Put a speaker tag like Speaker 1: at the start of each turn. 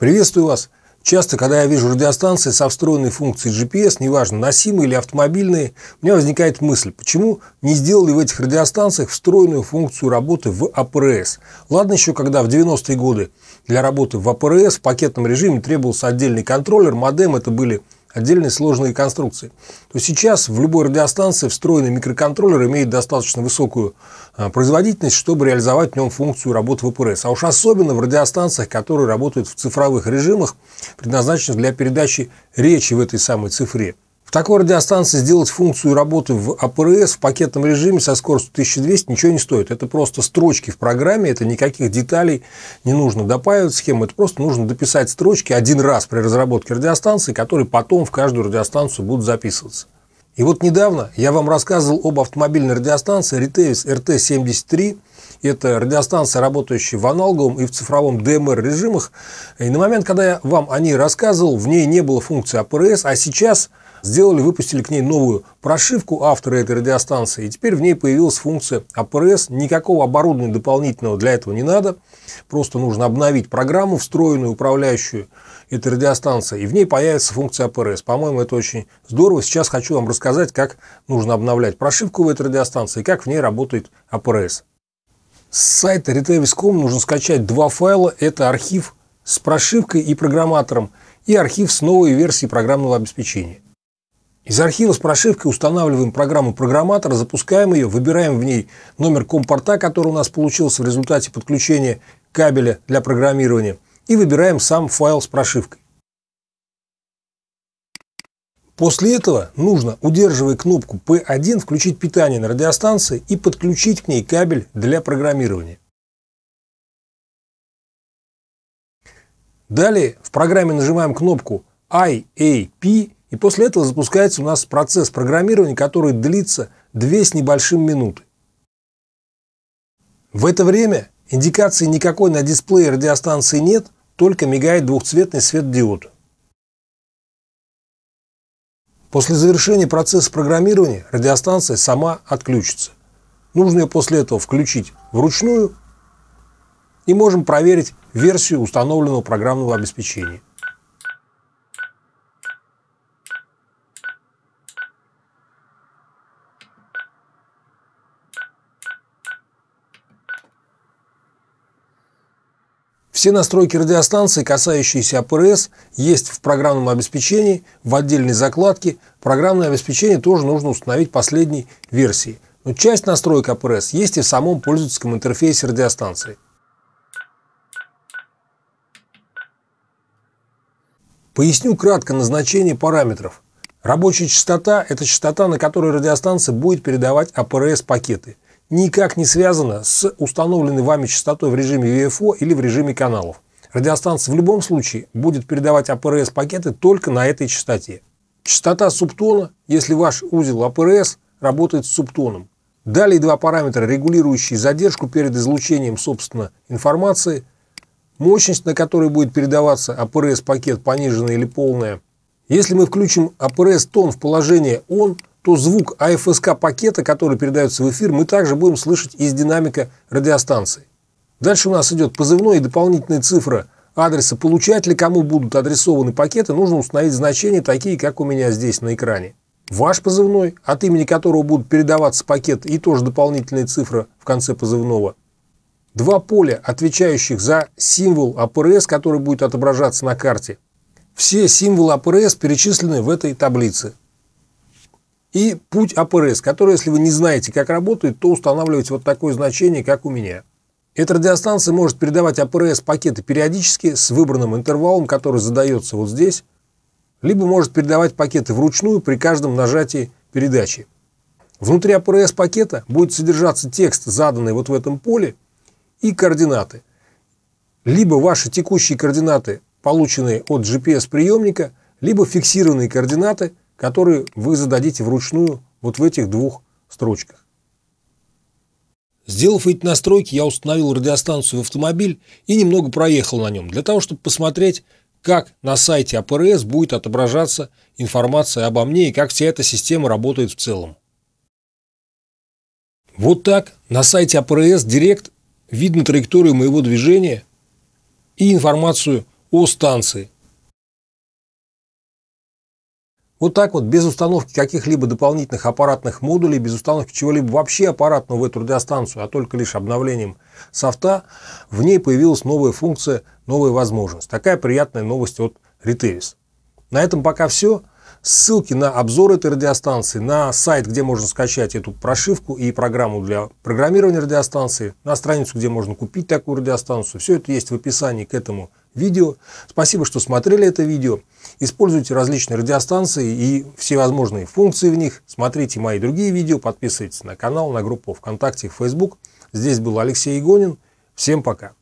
Speaker 1: Приветствую вас. Часто, когда я вижу радиостанции со встроенной функцией GPS, неважно, носимые или автомобильные, у меня возникает мысль, почему не сделали в этих радиостанциях встроенную функцию работы в АПРС. Ладно еще, когда в 90-е годы для работы в АПРС в пакетном режиме требовался отдельный контроллер, модем, это были отдельные сложные конструкции, то сейчас в любой радиостанции встроенный микроконтроллер имеет достаточно высокую а, производительность, чтобы реализовать в нем функцию работы ВПРС. А уж особенно в радиостанциях, которые работают в цифровых режимах, предназначенных для передачи речи в этой самой цифре. Такой радиостанции сделать функцию работы в АПРС в пакетном режиме со скоростью 1200 ничего не стоит. Это просто строчки в программе, это никаких деталей не нужно допаивать схему, это просто нужно дописать строчки один раз при разработке радиостанции, которые потом в каждую радиостанцию будут записываться. И вот недавно я вам рассказывал об автомобильной радиостанции Ritevis RT-73. Это радиостанция, работающая в аналоговом и в цифровом ДМР режимах. И на момент, когда я вам о ней рассказывал, в ней не было функции АПРС, а сейчас сделали, выпустили к ней новую прошивку автора этой радиостанции, и теперь в ней появилась функция АПРС, никакого оборудования дополнительного для этого не надо, просто нужно обновить программу, встроенную, управляющую этой радиостанцией, и в ней появится функция АПРС. По-моему, это очень здорово. Сейчас хочу вам рассказать, как нужно обновлять прошивку в этой радиостанции, и как в ней работает АПРС. С сайта Retavis.com нужно скачать два файла. Это архив с прошивкой и программатором и архив с новой версией программного обеспечения. Из архива с прошивкой устанавливаем программу программатора, запускаем ее, выбираем в ней номер компорта, который у нас получился в результате подключения кабеля для программирования, и выбираем сам файл с прошивкой. После этого нужно, удерживая кнопку P1, включить питание на радиостанции и подключить к ней кабель для программирования. Далее в программе нажимаем кнопку IAP и после этого запускается у нас процесс программирования, который длится 2 с небольшим минуты. В это время индикации никакой на дисплее радиостанции нет, только мигает двухцветный свет диода. После завершения процесса программирования радиостанция сама отключится. Нужно ее после этого включить вручную и можем проверить версию установленного программного обеспечения. Все настройки радиостанции, касающиеся АПРС, есть в программном обеспечении, в отдельной закладке. Программное обеспечение тоже нужно установить последней версии. Но часть настроек АПРС есть и в самом пользовательском интерфейсе радиостанции. Поясню кратко назначение параметров. Рабочая частота – это частота, на которой радиостанция будет передавать АПРС-пакеты никак не связано с установленной вами частотой в режиме UFO или в режиме каналов. Радиостанция в любом случае будет передавать АПРС-пакеты только на этой частоте. Частота субтона, если ваш узел АПРС работает с субтоном. Далее два параметра, регулирующие задержку перед излучением, собственно, информации. Мощность, на которой будет передаваться АПРС-пакет, пониженная или полная. Если мы включим АПРС-тон в положение «он», то звук АФСК-пакета, который передается в эфир, мы также будем слышать из динамика радиостанции. Дальше у нас идет позывной и дополнительная цифра адреса получателя, кому будут адресованы пакеты, нужно установить значения, такие, как у меня здесь на экране. Ваш позывной, от имени которого будут передаваться пакеты и тоже дополнительная цифра в конце позывного. Два поля, отвечающих за символ АПРС, который будет отображаться на карте. Все символы АПРС перечислены в этой таблице. И путь АПРС, который, если вы не знаете, как работает, то устанавливаете вот такое значение, как у меня. Эта радиостанция может передавать АПРС пакеты периодически с выбранным интервалом, который задается вот здесь, либо может передавать пакеты вручную при каждом нажатии передачи. Внутри АПРС пакета будет содержаться текст, заданный вот в этом поле, и координаты. Либо ваши текущие координаты, полученные от GPS-приемника, либо фиксированные координаты – которые вы зададите вручную вот в этих двух строчках. Сделав эти настройки, я установил радиостанцию в автомобиль и немного проехал на нем, для того, чтобы посмотреть, как на сайте АПРС будет отображаться информация обо мне и как вся эта система работает в целом. Вот так на сайте АПРС Директ видно траекторию моего движения и информацию о станции, Вот так вот, без установки каких-либо дополнительных аппаратных модулей, без установки чего-либо вообще аппаратного в эту радиостанцию, а только лишь обновлением софта, в ней появилась новая функция, новая возможность. Такая приятная новость от Retavis. На этом пока все. Ссылки на обзор этой радиостанции, на сайт, где можно скачать эту прошивку и программу для программирования радиостанции, на страницу, где можно купить такую радиостанцию. Все это есть в описании к этому видео. Спасибо, что смотрели это видео. Используйте различные радиостанции и всевозможные функции в них. Смотрите мои другие видео, подписывайтесь на канал, на группу ВКонтакте, Facebook. Здесь был Алексей Игонин. Всем пока.